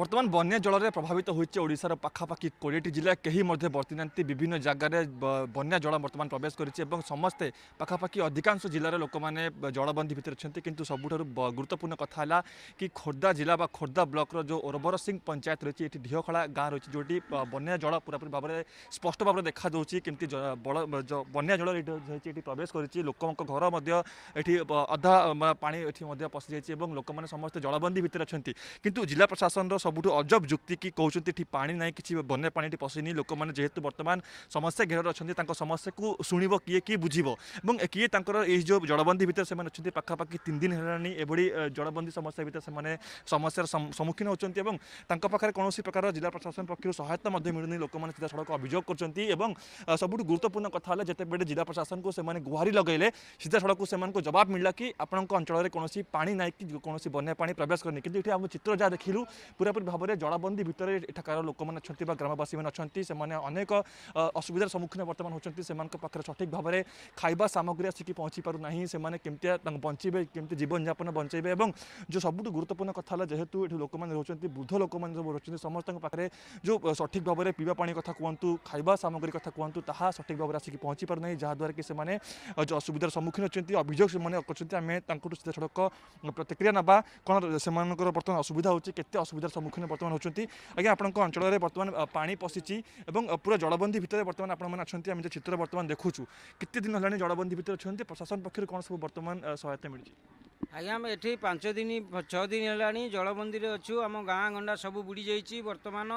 বর্তমান বন্যা জলের প্রভাবিত হয়েছে ওড়িশার পাখাপাখি কোড়িটি জেলা কেহি মধ্যে বর্তি না বিভিন্ন জায়গায় বন্যা জল বর্তমান প্রবেশ করেছে এবং সমস্তে পাখাপাখি অধিকাংশ জেলার লোক মানে জলবন্দী ভিতরে অনেক কিন্তু সবুঠার গুরুত্বপূর্ণ কথা হল কি খোর্ধা জেলা বা খোর্ধা ব্লকর যে ওরবর সিং পঞ্চায়েত রয়েছে এটি ঢিহখলা গাঁ রয়েছে যেটি বন্যা জল পুরাপুরি ভাবে স্পষ্ট ভাবে দেখা যাচ্ছে কেমতি বন্যা জল এটি এটি প্রবেশ করেছে লোক ঘর এটি অধা পাঁ এটি পশি যাই এবং লোক মানে সমস্ত জলবন্দী ভিতরে অনেক কিন্তু জেলা প্রশাসন সবটু অজব যুক্তি কি কওচନ୍ତି টি পানী নাই কিচি বন্নে পানী টি পসে নি লোকমান যেহেতু বর্তমান সমস্যা গের রছন্তি তাক সমস্যা কো শুনিব কি কি বুজিব এবং কিয়ে তাকর এই যে জড়বন্ধি ভিতর সেমানছন্তি পাক্কা পাকি তিন দিন হেলা নি এবড়ি জড়বন্ধি সমস্যা ভিতর সেমানে সমস্যা সমুখীন হচন্তি এবং তাক পাকারে কোনসি প্রকার জেলা প্রশাসন পক্ষর সহায়তা মধ্য মিল নি লোকমান সিধা সড়ক অভিযোগ করচন্তি এবং সবটু গুরুত্বপূর্ণ কথা হল যেতে বেটা জেলা প্রশাসন কো সেমানে গুহারি লাগাইলে সিধা সড়ক কো সেমান কো জবাব মিললা কি আপনকো অঞ্চলরে কোনসি পানী নাই কি কোনসি বন্নে পানী প্রবেশ করনি কিন্তু এই আমি চিত্র যা দেখিলু पूरापूরি ভাবে জড়াবন্দী ভিতরে এখানকার লোক অনেক বা গ্রামবাসী মানে অনেক অনেক অসুবিধার সম্মুখীন বর্তমান হচ্ছেন সে পাখে সঠিক ভাবে খাইবা সামগ্রী আসিকি পৌঁছি পু না সে কেমতি বঞ্চবে কেমতি জীবনযাপন বঞ্চাইবে এবং যে সবুঠ গুরুত্বপূর্ণ কথা হল যেহেতু এটি লোক রয়েছেন বৃদ্ধ লোক রয়েছেন সমস্ত পাখে যে সঠিক ভাবে পিবা পানি কথা কুহতু খাইবা সামগ্রী কথা কুহতু তাহা সঠিক ভাবে আসিকি পৌঁছি পু না যাদ্বারা কি সে অসুবিধার সম্মুখীন অনেক অভিযোগ সে করছেন আমি তাঁর সিধাসলখ প্রতিক্রিয়া নেবা কোণ সে বর্তমান অসুবিধা হচ্ছে কেতে অসুবিধার ସମ୍ମୁଖୀନ ବର୍ତ୍ତମାନ ହେଉଛନ୍ତି ଆଜ୍ଞା ଆପଣଙ୍କ ଅଞ୍ଚଳରେ ବର୍ତ୍ତମାନ ପାଣି ପଶିଛି ଏବଂ ପୁରା ଜଳବନ୍ଦୀ ଭିତରେ ବର୍ତ୍ତମାନ ଆପଣମାନେ ଅଛନ୍ତି ଆମେ ଯେଉଁ ଚିତ୍ର ବର୍ତ୍ତମାନ ଦେଖୁଛୁ କେତେ ଦିନ ହେଲାଣି ଜଳବନ୍ଦୀ ଭିତରେ ଅଛନ୍ତି ପ୍ରଶାସନ ପକ୍ଷରୁ କ'ଣ ସବୁ ବର୍ତ୍ତମାନ ସହାୟତା ମିଳିଛି ଆଜ୍ଞା ଆମେ ଏଠି ପାଞ୍ଚ ଦିନ ଛଅ ଦିନ ହେଲାଣି ଜଳବନ୍ଦୀରେ ଅଛୁ ଆମ ଗାଁ ଗଣ୍ଡା ସବୁ ବୁଡ଼ି ଯାଇଛି ବର୍ତ୍ତମାନ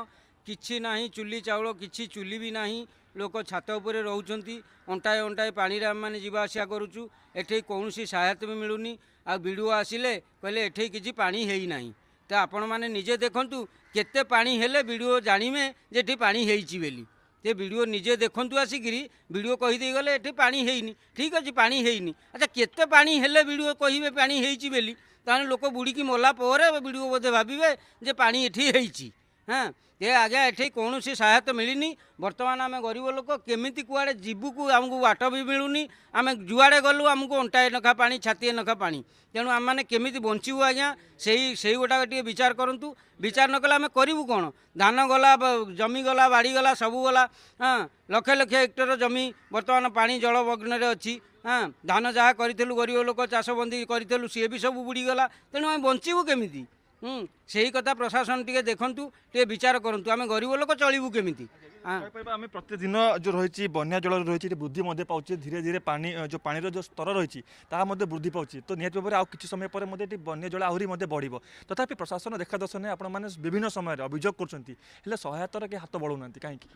କିଛି ନାହିଁ ଚୁଲି ଚାଉଳ କିଛି ଚୁଲି ବି ନାହିଁ ଲୋକ ଛାତ ଉପରେ ରହୁଛନ୍ତି ଅଣ୍ଟାଏ ଅଣ୍ଟାଏ ପାଣିରେ ଆମେମାନେ ଯିବା ଆସିବା କରୁଛୁ ଏଠି କୌଣସି ସହାୟତା ବି ମିଳୁନି ଆଉ ବିଡ଼ୁଆ ଆସିଲେ କହିଲେ ଏଠି କିଛି ପାଣି ହେଇନାହିଁ ତ ଆପଣମାନେ ନିଜେ ଦେଖନ୍ତୁ କେତେ ପାଣି ହେଲେ ଭିଡ଼ିଓ ଜାଣିବେ ଯେ ଏଠି ପାଣି ହେଇଛି ବୋଲି ସେ ଭିଡ଼ିଓ ନିଜେ ଦେଖନ୍ତୁ ଆସିକିରି ଭିଡ଼ିଓ କହିଦେଇ ଗଲେ ଏଠି ପାଣି ହେଇନି ଠିକ୍ ଅଛି ପାଣି ହେଇନି ଆଚ୍ଛା କେତେ ପାଣି ହେଲେ ଭିଡ଼ିଓ କହିବେ ପାଣି ହେଇଛି ବୋଲି ତାହେଲେ ଲୋକ ବୁଡ଼ିକି ମଲା ପରେ ଭିଡ଼ିଓ ବୋଧେ ଭାବିବେ ଯେ ପାଣି ଏଠି ହେଇଛି হ্যাঁ ଏ ଆଜ୍ଞା ଏଠି କୌଣସି ସହାୟତା ମିଳିନି ବର୍ତ୍ତମାନ ଆମେ ଗରିବ ଲୋକ କେମିତି କୁଆଡ଼େ ଯିବୁକୁ ଆମକୁ ବାଟ ବି ମିଳୁନି ଆମେ ଯୁଆଡ଼େ ଗଲୁ ଆମକୁ ଅଣ୍ଟାଏ ନଖା ପାଣି ଛାତିଏ ନଖା ପାଣି ତେଣୁ ଆମେମାନେ କେମିତି ବଞ୍ଚିବୁ ଆଜ୍ଞା ସେଇ ସେଇ ଗୋଟାକ ଟିକେ ବିଚାର କରନ୍ତୁ ବିଚାର ନ କଲେ ଆମେ କରିବୁ କ'ଣ ଧାନ ଗଲା ଜମି ଗଲା ବାଡ଼ି ଗଲା ସବୁ ଗଲା ହଁ ଲକ୍ଷ ଲକ୍ଷ ହେକ୍ଟର ଜମି ବର୍ତ୍ତମାନ ପାଣି ଜଳମଗ୍ନରେ ଅଛି ହଁ ଧାନ ଯାହା କରିଥିଲୁ ଗରିବ ଲୋକ ଚାଷବନ୍ଦୀ କରିଥିଲୁ ସିଏ ବି ସବୁ ବୁଡ଼ିଗଲା ତେଣୁ ଆମେ ବଞ୍ଚିବୁ କେମିତି সেই কথা প্রশাসন টিকে দেখন্তু টিকে বিচার করন্তু আমি গরিব লোক চলিবু কেমিতি আমি প্রত্যেকদিন যে রয়েছে বন্যা জল রয়েছে এটি বৃদ্ধি মধ্যে পাচ্ছে ধীরে ধীরে পানি যে পানির যে স্তর রয়েছে তাহা মধ্যে বৃদ্ধি পাচ্ছে তো নিহতি ভাবে আউ কিছু সময় পরে মধ্যে এটি বন্যা জল আহরি মধ্যে বড়ব তথাপি প্রশাসন দেখা দর্শনে আপনার বিভিন্ন সময় অভিযোগ করছেন হলে সহায়তার কে হাত বড়ু না কী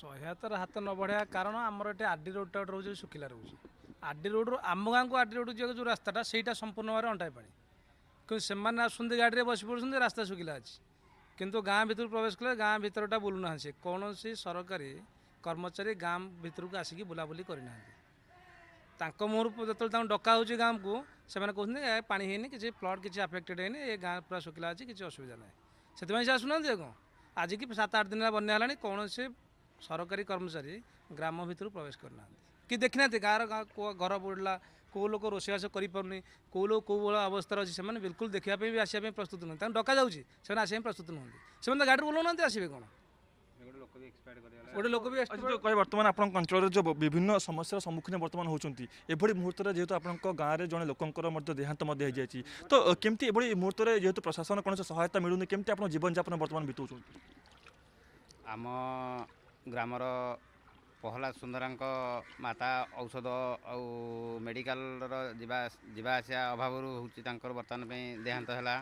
সহায়তার হাত ন বড়াইয়া কারণ আমার এটি আরডি রোডটা রয়েছে শুকিলা রয়েছে আরডি রোড্রু আম গাঁকু আরডি রোড যে রাস্তাটা সেইটা সম্পূর্ণ ভাবে অন্টাই পাড়ি କିନ୍ତୁ ସେମାନେ ଆସୁଛନ୍ତି ଗାଡ଼ିରେ ବସି ପଡ଼ୁଛନ୍ତି ରାସ୍ତା ଶୁଖିଲା ଅଛି କିନ୍ତୁ ଗାଁ ଭିତରକୁ ପ୍ରବେଶ କଲେ ଗାଁ ଭିତରଟା ବୁଲୁନାହାନ୍ତି କୌଣସି ସରକାରୀ କର୍ମଚାରୀ ଗାଁ ଭିତରକୁ ଆସିକି ବୁଲାବୁଲି କରିନାହାନ୍ତି ତାଙ୍କ ମୁହଁରୁ ଯେତେବେଳେ ତାଙ୍କୁ ଡକା ହେଉଛି ଗାଁକୁ ସେମାନେ କହୁଛନ୍ତି ଏ ପାଣି ହେଇନି କିଛି ପ୍ଲଟ୍ କିଛି ଆଫେକ୍ଟେଡ଼୍ ହେଇନି ଏ ଗାଁ ପୁରା ଶୁଖିଲା ଅଛି କିଛି ଅସୁବିଧା ନାହିଁ ସେଥିପାଇଁ ସେ ଆସୁନାହାନ୍ତି ଆଉ କ'ଣ ଆଜିକି ସାତ ଆଠ ଦିନ ବନ୍ୟା ହେଲାଣି କୌଣସି ସରକାରୀ କର୍ମଚାରୀ ଗ୍ରାମ ଭିତରୁ ପ୍ରବେଶ କରିନାହାନ୍ତି କି ଦେଖିନାହାନ୍ତି ଗାଁର ଘର ବୁଡ଼ିଲା କେଉଁ ଲୋକ ରୋଷେଇବାସ କରିପାରୁନି କେଉଁ ଲୋକ କେଉଁ ଭଳିଆ ଅବସ୍ଥାରେ ଅଛି ସେମାନେ ବିଲକୁଲ ଦେଖିବା ପାଇଁ ବି ଆସିବା ପାଇଁ ପ୍ରସ୍ତୁତ ନୁହନ୍ତି ତାଙ୍କୁ ଡକାଯାଉଛି ସେମାନେ ଆସିବା ପାଇଁ ପ୍ରସ୍ତୁତ ନୁହନ୍ତି ସେମାନେ ତ ଗାଡ଼ିରୁ ଓଲାଉନାହାନ୍ତି ଆସିବେ କ'ଣ ଗୋଟେ ଲୋକ ବି କହିବେ ବର୍ତ୍ତମାନ ଆପଣଙ୍କ ଅଞ୍ଚଳରେ ଯେଉଁ ବିଭିନ୍ନ ସମସ୍ୟାର ସମ୍ମୁଖୀନ ବର୍ତ୍ତମାନ ହେଉଛନ୍ତି ଏଭଳି ମୁହୂର୍ତ୍ତରେ ଯେହେତୁ ଆପଣଙ୍କ ଗାଁରେ ଜଣେ ଲୋକଙ୍କର ମଧ୍ୟ ଦେହାନ୍ତ ମଧ୍ୟ ହୋଇଯାଇଛି ତ କେମିତି ଏଭଳି ମୁହୂର୍ତ୍ତରେ ଯେହେତୁ ପ୍ରଶାସନ କୌଣସି ସହାୟତା ମିଳୁନି କେମିତି ଆପଣ ଜୀବନଯାପନ ବର୍ତ୍ତମାନ ବିତାଉଛନ୍ତି ଆମ ଗ୍ରାମର ପହଲା ସୁନ୍ଦରାଙ୍କ ମାତା ଔଷଧ ଆଉ ମେଡ଼ିକାଲର ଯିବା ଯିବା ଆସିବା ଅଭାବରୁ ହେଉଛି ତାଙ୍କର ବର୍ତ୍ତମାନ ପାଇଁ ଦେହାନ୍ତ ହେଲା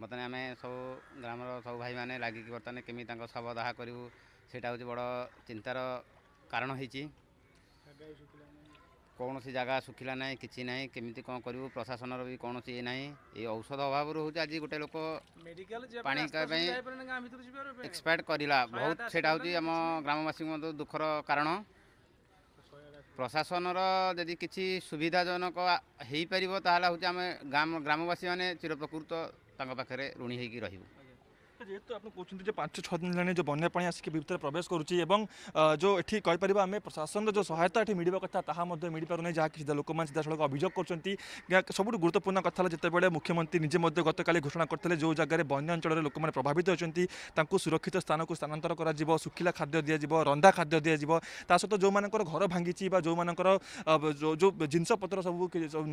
ବର୍ତ୍ତମାନ ଆମେ ସବୁ ଗ୍ରାମର ସବୁ ଭାଇମାନେ ଲାଗିକି ବର୍ତ୍ତମାନ କେମିତି ତାଙ୍କ ଶବ ଦାହ କରିବୁ ସେଇଟା ହେଉଛି ବଡ଼ ଚିନ୍ତାର କାରଣ ହେଇଛି ଶୁଖିଲା କୌଣସି ଜାଗା ଶୁଖିଲା ନାହିଁ କିଛି ନାହିଁ କେମିତି କ'ଣ କରିବୁ ପ୍ରଶାସନର ବି କୌଣସି ଇଏ ନାହିଁ ଏଇ ଔଷଧ ଅଭାବରୁ ହେଉଛି ଆଜି ଗୋଟେ ଲୋକ ପାଣି ପାଇଁ ଏକ୍ସପାୟାର୍ଡ଼ କରିଲା ବହୁତ ସେଇଟା ହେଉଛି ଆମ ଗ୍ରାମବାସୀଙ୍କ ମଧ୍ୟ ଦୁଃଖର କାରଣ ପ୍ରଶାସନର ଯଦି କିଛି ସୁବିଧାଜନକ ହେଇପାରିବ ତାହେଲେ ହେଉଛି ଆମେ ଗ୍ରାମବାସୀମାନେ ଚିରପ୍ରକୃତ ତାଙ୍କ ପାଖରେ ଋଣୀ ହେଇକି ରହିବୁ যেহেতু আপনি କହୁଛନ୍ତି ଯେ ପାଞ୍ଚ ଛଅ ଦିନ ହେଲାଣି ଯେଉଁ ବନ୍ୟା ପାଣି ଆସିକି ଭିତରେ ପ୍ରବେଶ କରୁଛି ଏବଂ ଯେଉଁ ଏଠି କହିପାରିବା ଆମେ ପ୍ରଶାସନର ଯେଉଁ ସହାୟତା ଏଠି ମିଳିବା କଥା ତାହା ମଧ୍ୟ ମିଳିପାରୁନାହିଁ ଯାହାକି ସିଧା ଲୋକମାନେ ସିଧାସଳଖ ଅଭିଯୋଗ କରୁଛନ୍ତି ସବୁଠୁ ଗୁରୁତ୍ୱପୂର୍ଣ୍ଣ କଥା ହେଲା ଯେତେବେଳେ ମୁଖ୍ୟମନ୍ତ୍ରୀ ନିଜେ ମଧ୍ୟ ଗତକାଲି ଘୋଷଣା କରିଥିଲେ ଯେଉଁ ଜାଗାରେ ବନ୍ୟାଞ୍ଚଳରେ ଲୋକମାନେ ପ୍ରଭାବିତ ହେଉଛନ୍ତି ତାଙ୍କୁ ସୁରକ୍ଷିତ ସ୍ଥାନକୁ ସ୍ଥାନାନ୍ତର କରାଯିବ ଶୁଖିଲା ଖାଦ୍ୟ ଦିଆଯିବ ରନ୍ଧା ଖାଦ୍ୟ ଦିଆଯିବ ତା ସହିତ ଯେଉଁମାନଙ୍କର ଘର ଭାଙ୍ଗିଛି ବା ଯେଉଁମାନଙ୍କର ଯେଉଁ ଜିନିଷପତ୍ର ସବୁ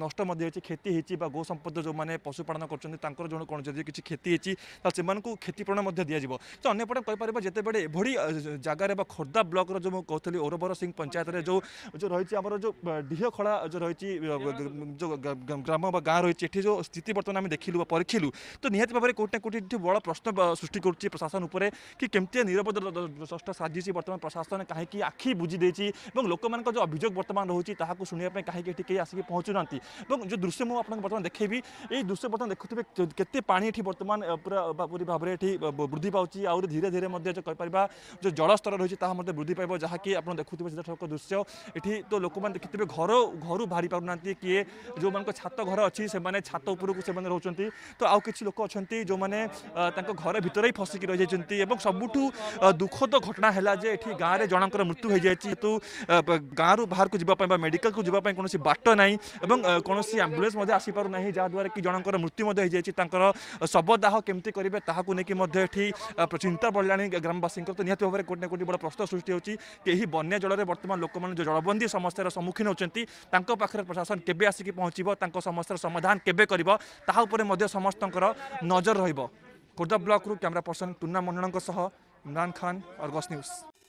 ନଷ୍ଟ ମଧ୍ୟ ହେଇଛି କ୍ଷତି ହେଇଛି ବା ଗୋ ସମ୍ପଦ ଯେଉଁମାନେ ପଶୁପାଳନ କରୁଛନ୍ତି ତାଙ୍କର ଯେଉଁ କ'ଣ ଯଦି କିଛି କ୍ଷତି ହେଇଛି ତାହେଲେ ସେମାନଙ୍କୁ କ୍ଷତି କ୍ଷତିପୂରଣ ମଧ୍ୟ ଦିଆଯିବ ତ ଅନ୍ୟପଟେ କହିପାରିବା ଯେତେବେଳେ ଏଭଳି ଜାଗାରେ ବା ଖୋର୍ଦ୍ଧା ବ୍ଲକର ଯେଉଁ ମୁଁ କହୁଥିଲି ଓରବର ସିଂ ପଞ୍ଚାୟତରେ ଯେଉଁ ଯେଉଁ ରହିଛି ଆମର ଯେଉଁ ଡିହ ଖଳା ଯେଉଁ ରହିଛି ଯେଉଁ ଗ୍ରାମ ବା ଗାଁ ରହିଛି ଏଠି ଯେଉଁ ସ୍ଥିତି ବର୍ତ୍ତମାନ ଆମେ ଦେଖିଲୁ ବା ପରୀକ୍ଷିଲୁ ତ ନିହାତି ଭାବରେ କେଉଁଠି ନା କେଉଁଠି ଏଠି ବଡ଼ ପ୍ରଶ୍ନ ସୃଷ୍ଟି କରୁଛି ପ୍ରଶାସନ ଉପରେ କି କେମିତି ନିରବଦ ଷଷ୍ଠ ସାଜିଛି ବର୍ତ୍ତମାନ ପ୍ରଶାସନ କାହିଁକି ଆଖି ବୁଜି ଦେଇଛି ଏବଂ ଲୋକମାନଙ୍କ ଯେଉଁ ଅଭିଯୋଗ ବର୍ତ୍ତମାନ ରହୁଛି ତାହାକୁ ଶୁଣିବା ପାଇଁ କାହିଁକି ଏଠି କେହି ଆସିକି ପହଞ୍ଚୁନାହାନ୍ତି ଏବଂ ଯେଉଁ ଦୃଶ୍ୟ ମୁଁ ଆପଣଙ୍କୁ ବର୍ତ୍ତମାନ ଦେଖେଇବି ଏଇ ଦୃଶ୍ୟ ବର୍ତ୍ତମାନ ଦେଖୁଥିବେ କେତେ ପାଣି ଏଠି ବର୍ତ୍ତମାନ ପୁରା ପୁରୀ ଭାବରେ এটি বৃদ্ধি পাচ্ছি আহরি ধীরে ধীরে কইপারা যে জলস্তর রয়েছে তাহা বৃদ্ধি পাইব যা কি আপনার দেখুবে সিধাসলখ দৃশ্য এটি তো লোক দেখি ঘর ঘর বাহি পু না কি যে ছাত ঘর অছি সে ছাত উপরক সে রোচান তো আউ কিছু লোক অনেক যে ঘর ভিতরে ফসিকি রয়ে যাই এবং সবুঠ দুঃখদ ঘটনা হল যে এটি গাঁরে জনকর মৃত্যু হয়ে যাই যেহেতু গাঁরু বাহারক যাওয়া বা মেডিকাল যাওয়া কোণী বাট না এবং কোণী আম্বুলান্স আসিপার না যাদ্বারা কি জনকর মৃত্যু হয়ে যাই তাঁর শবদাহ কমিটি করবে তাহলে ନେଇକି ମଧ୍ୟ ଏଠି ଚିନ୍ତା ବଢ଼ିଲାଣି ଗ୍ରାମବାସୀଙ୍କର ତ ନିହାତି ଭାବରେ ନା ଗୋଟେ ବଡ଼ ପ୍ରଶ୍ନ ସୃଷ୍ଟି ହେଉଛି କେହି ବନ୍ୟା ଜଳରେ ବର୍ତ୍ତମାନ ଲୋକମାନେ ଯେଉଁ ଜଳବନ୍ଦୀ ସମସ୍ୟାର ସମ୍ମୁଖୀନ ହେଉଛନ୍ତି ତାଙ୍କ ପାଖରେ ପ୍ରଶାସନ କେବେ ଆସିକି ପହଞ୍ଚିବ ତାଙ୍କ ସମସ୍ୟାର ସମାଧାନ କେବେ କରିବ ତାହା ଉପରେ ମଧ୍ୟ ସମସ୍ତଙ୍କର ନଜର ରହିବ ଖୋର୍ଦ୍ଧା ବ୍ଲକରୁ କ୍ୟାମେରା ପର୍ସନ ଟୁନା ମଣ୍ଡଳଙ୍କ ସହ ଇମ୍ରାନ୍ ଖାନ୍ ଅର୍ଗସ୍ ନ୍ୟୁଜ୍